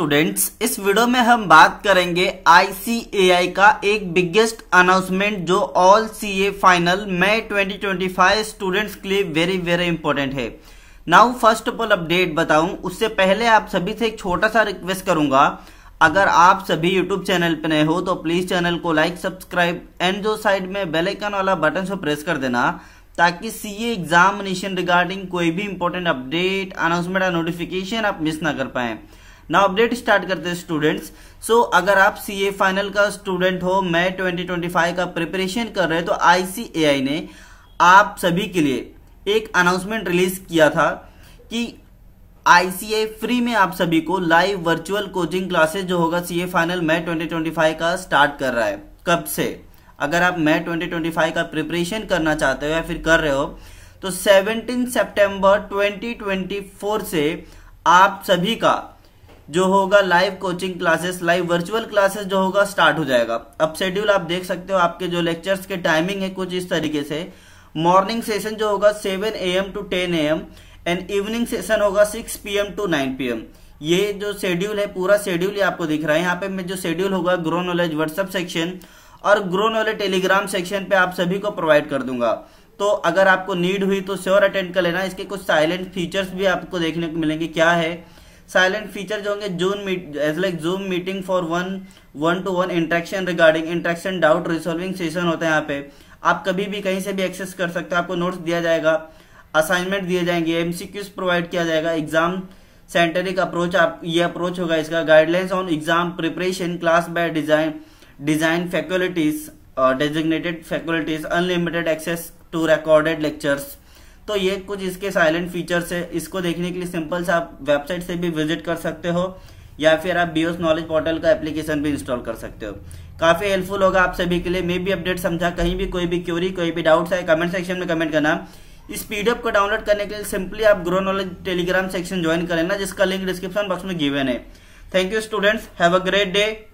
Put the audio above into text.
students इस video में हम बात करेंगे आईसीएआई का एक बिगेस्ट अनाउंसमेंट जो all CA final May 2025 students के लिए वेरी वेरी इंपॉर्टेंट है now first of all update बताऊं उससे पहले आप सभी से एक छोटा सा रिक्वेस्ट करूंगा अगर आप सभी यूट्यूब चैनल पर नए हो तो प्लीज चैनल को लाइक सब्सक्राइब एंड जो साइड में बेलाइकन वाला बटन से प्रेस कर देना ताकि सीए एग्जामिनेशन रिगार्डिंग कोई भी इंपॉर्टेंट अपडेट अनाउंसमेंट या नोटिफिकेशन आप मिस ना कर पाए ना अपडेट स्टार्ट करते हैं स्टूडेंट्स सो अगर आप सीए फाइनल का स्टूडेंट हो मई 2025 का प्रिपरेशन कर रहे हैं तो आईसीएआई ने आप सभी के लिए एक अनाउंसमेंट रिलीज किया था कि आईसीए फ्री में आप सभी को लाइव वर्चुअल कोचिंग क्लासेस जो होगा सीए फाइनल मई 2025 का स्टार्ट कर रहा है कब से अगर आप मई 2025 का प्रिपरेशन करना चाहते हो या फिर कर रहे हो तो 17 सितंबर 2024 से आप सभी का जो होगा live coaching classes live virtual classes जो होगा स्टार्ट हो जाएगा अब शेड्यूल आप देख सकते हो आपके जो लेक्चर्स के टाइमिंग है कुछ इस तरीके से मॉर्निंग सेशन जो होगा seven A M to ten A M and evening session होगा six P M to nine P M ये जो शेड्यूल है पूरा शेड्यूल आपको दिख रहा है यहाँ पे मैं जो शेड्यूल होगा ग्रो नॉलेज व्हाट्सअप सेक्शन और ग्रो नॉलेज टेलीग्राम सेक्शन पे आप सभी को प्रोवाइड कर दूंगा तो अगर आपको नीड हुई तो श्योर अटेंड कर लेना इसके कुछ साइलेंट फीचर्स भी आपको देखने को मिलेंगे क्या है साइलेंट फीचर जो होंगे जून as like Zoom meeting for one one to one interaction regarding interaction doubt resolving session होता है यहाँ पे आप कभी भी कहीं से भी एक्सेस कर सकते हो आपको नोट्स दिया जाएगा असाइनमेंट दिए जाएंगे एमसीक्यूज प्रोवाइड किया जाएगा एग्जाम सेंटरिक अप्रोच आप ये अप्रोच होगा इसका guidelines on exam preparation class by design design faculties designated faculties unlimited access to recorded lectures तो ये कुछ इसके साइलेंट फीचर्स है इसको देखने के लिए सिंपल सा आप वेबसाइट से भी विजिट कर सकते हो या फिर आप बीओस नॉलेज पोर्टल का एप्लीकेशन भी इंस्टॉल कर सकते हो काफी हेल्पफुल होगा आप सभी के लिए मैं भी अपडेट समझा कहीं भी कोई भी क्यूरी कोई भी डाउट्स आए कमेंट सेक्शन में कमेंट करना इस पीडीएफ को डाउनलोड करने के लिए सिंपली आप grow knowledge Telegram section join करें ना जिसका लिंक डिस्क्रिप्शन बॉक्स में गिवन है thank you students have a great day